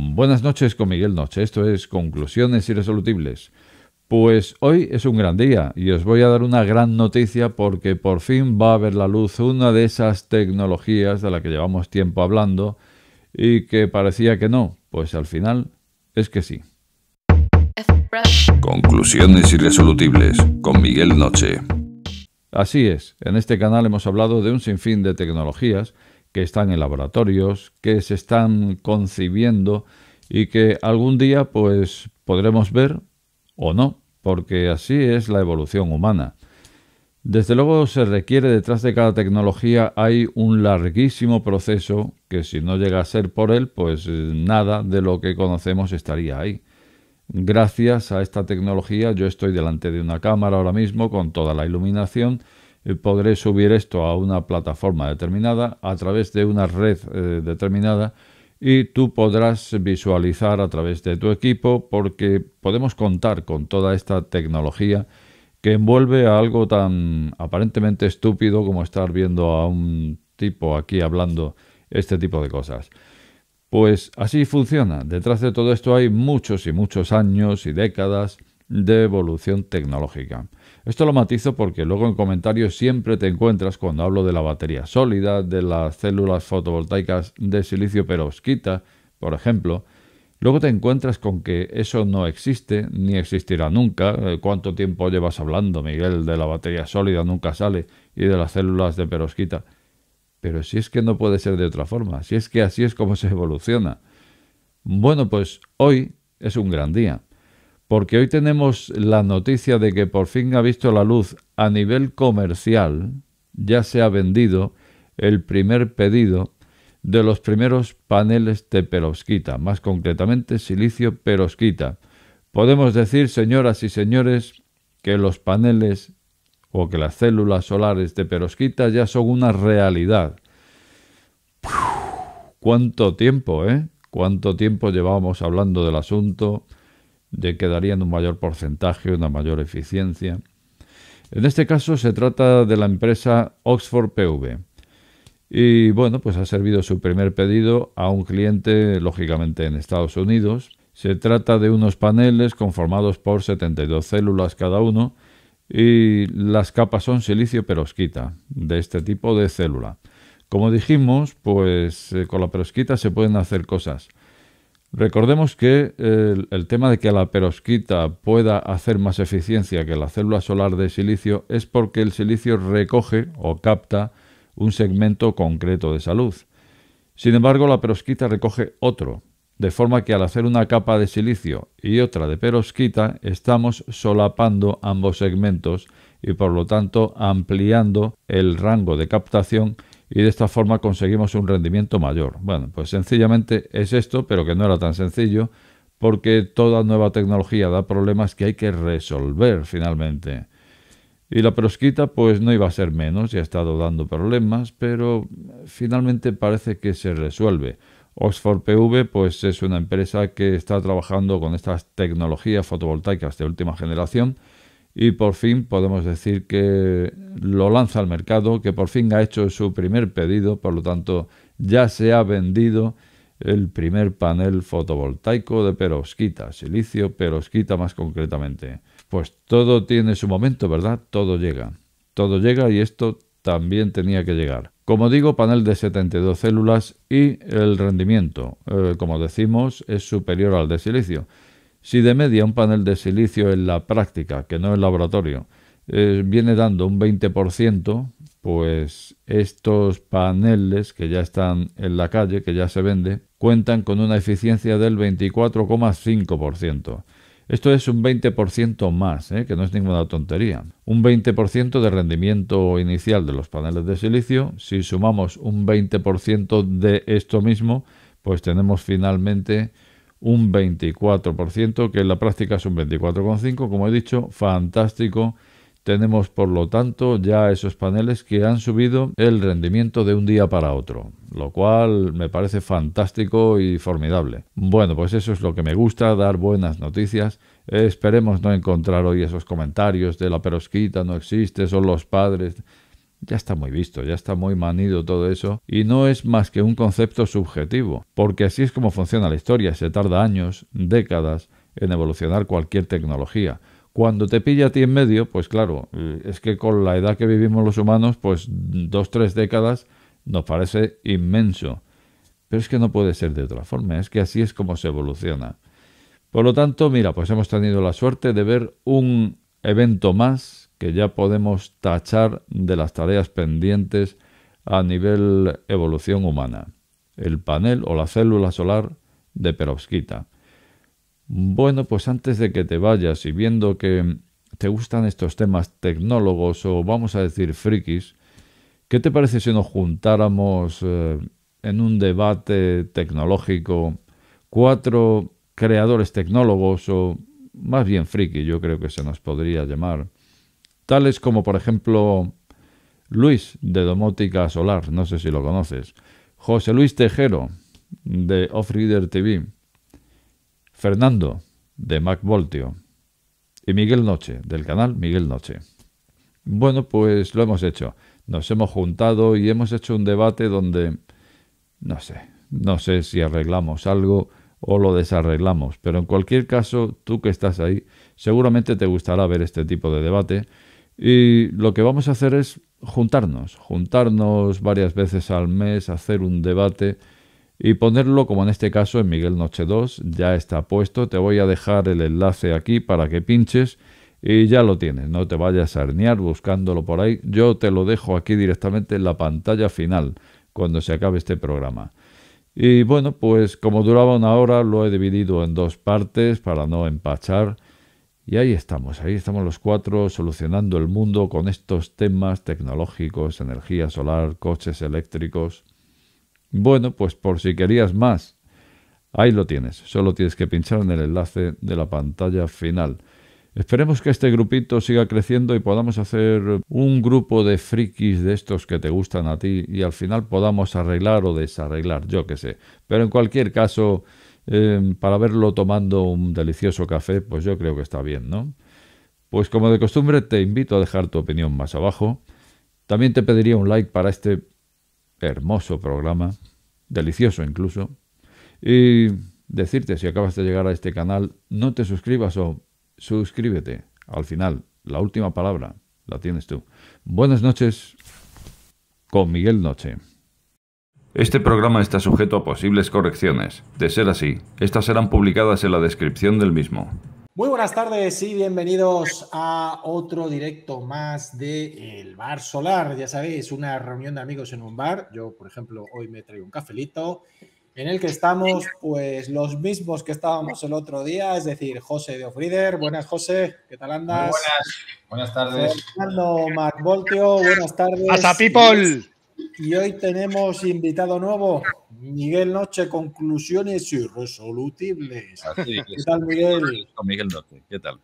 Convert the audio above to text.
Buenas noches con Miguel Noche, esto es Conclusiones Irresolutibles. Pues hoy es un gran día y os voy a dar una gran noticia porque por fin va a ver la luz una de esas tecnologías de la que llevamos tiempo hablando y que parecía que no, pues al final es que sí. Conclusiones irresolutibles con Miguel Noche. Así es, en este canal hemos hablado de un sinfín de tecnologías que están en laboratorios, que se están concibiendo y que algún día pues podremos ver o no, porque así es la evolución humana. Desde luego se requiere detrás de cada tecnología hay un larguísimo proceso que si no llega a ser por él, pues nada de lo que conocemos estaría ahí. Gracias a esta tecnología yo estoy delante de una cámara ahora mismo con toda la iluminación eh, podré subir esto a una plataforma determinada a través de una red eh, determinada y tú podrás visualizar a través de tu equipo porque podemos contar con toda esta tecnología que envuelve a algo tan aparentemente estúpido como estar viendo a un tipo aquí hablando este tipo de cosas. Pues así funciona. Detrás de todo esto hay muchos y muchos años y décadas de evolución tecnológica. Esto lo matizo porque luego en comentarios siempre te encuentras cuando hablo de la batería sólida, de las células fotovoltaicas de silicio perovskita, por ejemplo, Luego te encuentras con que eso no existe ni existirá nunca. Eh, ¿Cuánto tiempo llevas hablando, Miguel, de la batería sólida nunca sale y de las células de perovskita. Pero si es que no puede ser de otra forma, si es que así es como se evoluciona. Bueno, pues hoy es un gran día porque hoy tenemos la noticia de que por fin ha visto la luz a nivel comercial, ya se ha vendido el primer pedido de los primeros paneles de Perosquita. más concretamente silicio Perosquita. Podemos decir, señoras y señores, que los paneles o que las células solares de Perosquita ya son una realidad. ¡Cuánto tiempo, eh! ¿Cuánto tiempo llevamos hablando del asunto? de que darían un mayor porcentaje, una mayor eficiencia. En este caso se trata de la empresa Oxford PV. Y bueno, pues ha servido su primer pedido a un cliente, lógicamente en Estados Unidos. Se trata de unos paneles conformados por 72 células cada uno y las capas son silicio perosquita, de este tipo de célula. Como dijimos, pues eh, con la perosquita se pueden hacer cosas. Recordemos que eh, el, tema de que la perosquita pueda hacer más eficiencia que la célula solar de silicio es porque el silicio recoge o capta un segmento concreto de salud. Sin embargo, la perosquita recoge otro, de forma que al hacer una capa de silicio y otra de perosquita estamos solapando ambos segmentos y por lo tanto ampliando el rango de captación y de esta forma conseguimos un rendimiento mayor. Bueno, pues sencillamente es esto, pero que no era tan sencillo, porque toda nueva tecnología da problemas que hay que resolver finalmente. Y la prosquita pues no iba a ser menos y ha estado dando problemas, pero finalmente parece que se resuelve. Oxford PV pues es una empresa que está trabajando con estas tecnologías fotovoltaicas de última generación y por fin podemos decir que lo lanza al mercado, que por fin ha hecho su primer pedido, por lo tanto ya se ha vendido el primer panel fotovoltaico de perovskita, silicio perovskita más concretamente. Pues todo tiene su momento, ¿verdad? Todo llega. Todo llega y esto también tenía que llegar. Como digo, panel de 72 células y el rendimiento, eh, como decimos, es superior al de silicio. Si de media un panel de silicio en la práctica, que no en laboratorio, eh, viene dando un 20%, pues estos paneles que ya están en la calle, que ya se vende, cuentan con una eficiencia del 24,5%. Esto es un 20% más, eh, que no es ninguna tontería. Un 20% de rendimiento inicial de los paneles de silicio. Si sumamos un 20% de esto mismo, pues tenemos finalmente un 24%, que en la práctica es un 24,5%, como he dicho, fantástico. Tenemos, por lo tanto, ya esos paneles que han subido el rendimiento de un día para otro, lo cual me parece fantástico y formidable. Bueno, pues eso es lo que me gusta, dar buenas noticias. Esperemos no encontrar hoy esos comentarios de la perosquita no existe, son los padres. Ya está muy visto, ya está muy manido todo eso y no es más que un concepto subjetivo, porque así es como funciona la historia, se tarda años, décadas en evolucionar cualquier tecnología. Cuando te pilla a ti en medio, pues claro, eh, es que con la edad que vivimos los humanos, pues dos, tres décadas nos parece inmenso. Pero es que no puede ser de otra forma, es que así es como se evoluciona. Por lo tanto, mira, pues hemos tenido la suerte de ver un evento más que ya podemos tachar de las tareas pendientes a nivel evolución humana, el panel o la célula solar de perovskita. Bueno, pues antes de que te vayas y viendo que te gustan estos temas tecnólogos o vamos a decir frikis, ¿qué te parece si nos juntáramos eh, en un debate tecnológico cuatro creadores tecnólogos o más bien frikis, yo creo que se nos podría llamar, tales como por ejemplo Luis de Domótica Solar, no sé si lo conoces, José Luis Tejero de Offreader TV, Fernando de Macvoltio y Miguel Noche, del canal Miguel Noche. Bueno, pues lo hemos hecho. Nos hemos juntado y hemos hecho un debate donde, no sé, no sé si arreglamos algo o lo desarreglamos, pero en cualquier caso, tú que estás ahí, seguramente te gustará ver este tipo de debate y lo que vamos a hacer es juntarnos, juntarnos varias veces al mes, hacer un debate y ponerlo como en este caso en Miguel Noche 2, ya está puesto, te voy a dejar el enlace aquí para que pinches y ya lo tienes, no te vayas a herniar buscándolo por ahí, yo te lo dejo aquí directamente en la pantalla final cuando se acabe este programa. Y bueno, pues como duraba una hora lo he dividido en dos partes para no empachar y ahí estamos, ahí estamos los cuatro solucionando el mundo con estos temas tecnológicos, energía solar, coches eléctricos. Bueno, pues por si querías más, ahí lo tienes. Solo tienes que pinchar en el enlace de la pantalla final. Esperemos que este grupito siga creciendo y podamos hacer un grupo de frikis de estos que te gustan a ti y al final podamos arreglar o desarreglar, yo qué sé. Pero en cualquier caso, Em, para verlo tomando un delicioso café, pues yo creo que está bien, ¿no? Pues como de costumbre te invito a dejar tu opinión más abajo. También te pediría un like para este hermoso programa, delicioso incluso. Y decirte, si acabas de llegar a este canal, no te suscribas o suscríbete. Al final, la última palabra la tienes tú. Buenas noches con Miguel Noche. Este programa está sujeto a posibles correcciones. De ser así, estas serán publicadas en la descripción del mismo. Muy buenas tardes y bienvenidos a otro directo más de El Bar Solar. Ya sabéis, una reunión de amigos en un bar. Yo, por ejemplo, hoy me traigo un cafelito en el que estamos pues los mismos que estábamos el otro día, es decir, José de Ofrider. Buenas, José, ¿qué tal andas? Buenas, buenas tardes. Fernando buenas tardes. ¡Hasta people! Y hoy tenemos invitado nuevo, Miguel Noche, conclusiones irresolutibles. ¿Qué tal, Miguel? Miguel Noche, ¿qué tal?